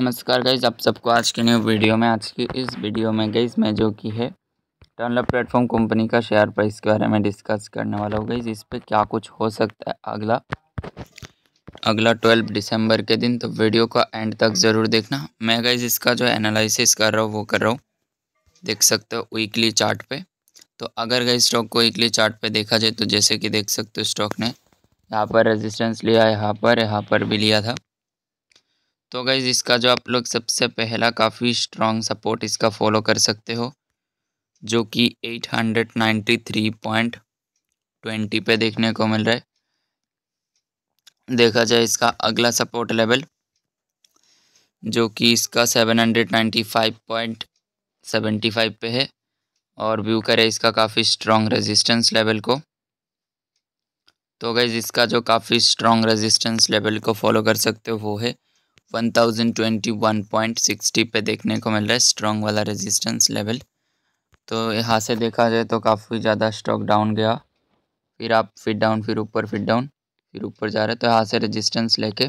नमस्कार गाइज आप सबको आज के न्यू वीडियो में आज की इस वीडियो में गई मैं जो कि है टर्नल प्लेटफॉर्म कंपनी का शेयर प्राइस के बारे में डिस्कस करने वाला हूँ गई इस पर क्या कुछ हो सकता है अगला अगला ट्वेल्व दिसंबर के दिन तो वीडियो का एंड तक ज़रूर देखना मैं गई इसका जो एनालिसिस कर रहा हूँ वो कर रहा हूँ देख सकते हो वीकली चार्ट पे तो अगर गई स्टॉक को वीकली चार्ट पे देखा जाए तो जैसे कि देख सकते हो स्टॉक ने यहाँ पर रेजिस्टेंस लिया यहाँ पर यहाँ पर भी लिया था तो गाइज इसका जो आप लोग सबसे पहला काफ़ी स्ट्रॉन्ग सपोर्ट इसका फॉलो कर सकते हो जो कि 893.20 पे देखने को मिल रहा है देखा जाए इसका अगला सपोर्ट लेवल जो कि इसका 795.75 पे है और व्यू करें इसका काफ़ी स्ट्रॉन्ग रेजिस्टेंस लेवल को तो गाइज इसका जो काफ़ी स्ट्रॉन्ग रेजिस्टेंस लेवल को फॉलो कर सकते हो वो है 1021.60 पे देखने को मिल रहा है स्ट्रॉन्ग वाला रेजिस्टेंस लेवल तो यहाँ से देखा जाए तो काफ़ी ज़्यादा स्टॉक डाउन गया फिर आप फिट डाउन फिर ऊपर फिट डाउन फिर ऊपर जा रहे तो यहाँ से रेजिस्टेंस लेके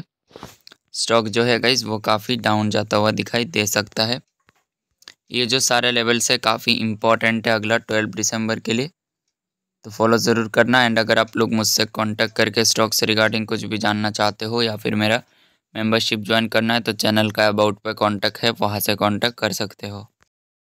स्टॉक जो है गाइज वो काफ़ी डाउन जाता हुआ दिखाई दे सकता है ये जो सारे लेवल्स है काफ़ी इंपॉर्टेंट है अगला ट्वेल्व दिसंबर के लिए तो फॉलो ज़रूर करना एंड अगर आप लोग मुझसे कॉन्टैक्ट करके स्टॉक से रिगार्डिंग कुछ भी जानना चाहते हो या फिर मेरा मेंबरशिप ज्वाइन करना है तो चैनल का अबाउट पे कांटेक्ट है वहाँ से कांटेक्ट कर सकते हो